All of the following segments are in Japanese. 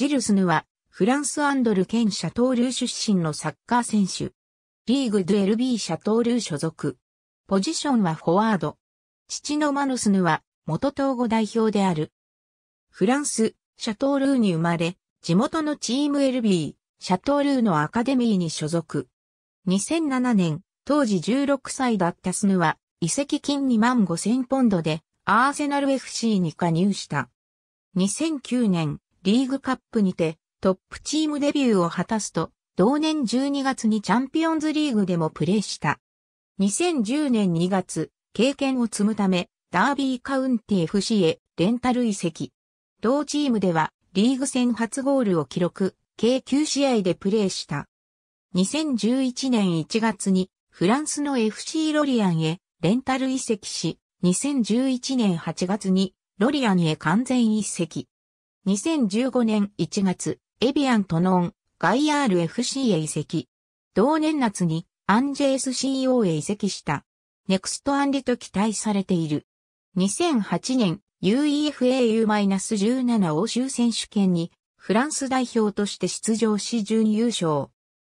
ジルスヌは、フランスアンドル県シャトールー出身のサッカー選手。リーグドゥエルビーシャトールー所属。ポジションはフォワード。父のマヌスヌは、元東語代表である。フランス、シャトールーに生まれ、地元のチーム LB、シャトールーのアカデミーに所属。2007年、当時16歳だったスヌは、移籍金2万5千ポンドで、アーセナル FC に加入した。2009年、リーグカップにてトップチームデビューを果たすと、同年12月にチャンピオンズリーグでもプレーした。2010年2月、経験を積むため、ダービーカウンティ FC へレンタル移籍。同チームではリーグ戦初ゴールを記録、計9試合でプレーした。2011年1月にフランスの FC ロリアンへレンタル移籍し、2011年8月にロリアンへ完全移籍。2015年1月、エビアントノン、ガイアール FC へ移籍。同年夏にアンジェス c o へ移籍した。ネクストアンリと期待されている。2008年 UEFAU-17 欧州選手権にフランス代表として出場し準優勝。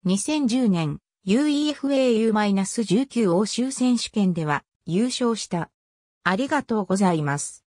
2010年 UEFAU-19 欧州選手権では優勝した。ありがとうございます。